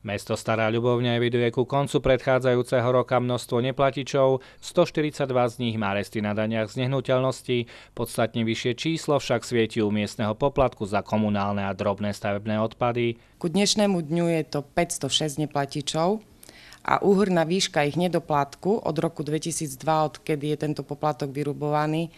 Mesto Stará Ľubovňa eviduje ku koncu predchádzajúceho roka množstvo neplatičov, 142 z nich má resty na daniach z nehnuteľnosti, podstatne vyššie číslo však svieti u miestneho poplatku za komunálne a drobné stavebné odpady. Ku dnešnému dňu je to 506 neplatičov a úhrná výška ich nedoplatku od roku 2002, odkedy je tento poplatok vyrubovaný,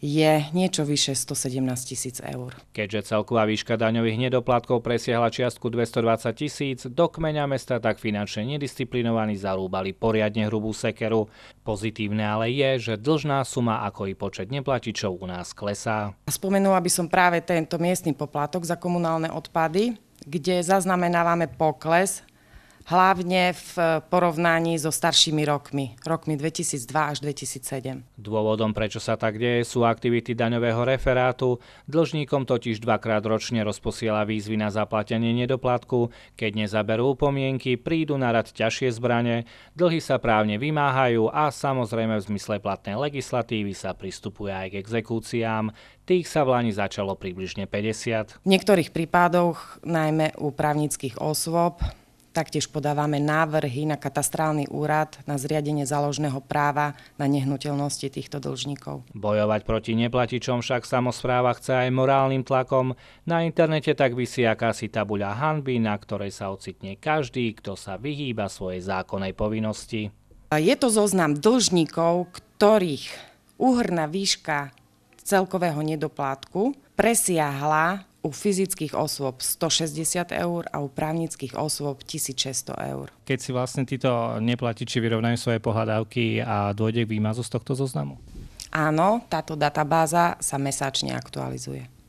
je niečo vyše 117 tisíc eur. Keďže celková výška daňových nedoplatkov presiahla čiastku 220 tisíc, do kmeňa mesta tak finančne nedisciplinovaní zarúbali poriadne hrubú sekeru. Pozitívne ale je, že dlžná suma ako i počet neplatičov u nás klesá. Spomenula by som práve tento miestny poplatok za komunálne odpady, kde zaznamenávame pokles hlavne v porovnaní so staršími rokmi, rokmi 2002 až 2007. Dôvodom, prečo sa tak deje, sú aktivity daňového referátu. Dlžníkom totiž dvakrát ročne rozposiela výzvy na zaplatenie nedoplatku. Keď nezaberú pomienky, prídu na rad ťažšie zbranie, dlhy sa právne vymáhajú a samozrejme v zmysle platnej legislatívy sa pristupuje aj k exekúciám. Tých sa v Lani začalo približne 50. V niektorých prípadoch, najmä u právnických osôb, Taktiež podávame návrhy na katastrálny úrad na zriadenie záložného práva na nehnuteľnosti týchto dlžníkov. Bojovať proti neplatičom však samozpráva chce aj morálnym tlakom. Na internete tak vysí akási tabuľa hanby, na ktorej sa ocitne každý, kto sa vyhýba svojej zákonnej povinnosti. Je to zoznam dlžníkov, ktorých úhrná výška celkového nedoplátku presiahla u fyzických osôb 160 eur a u právnických osôb 1600 eur. Keď si vlastne títo neplatiči vyrovnajú svoje pohľadávky a dôjde k výmazu z tohto zoznamu? Áno, táto databáza sa mesačne aktualizuje.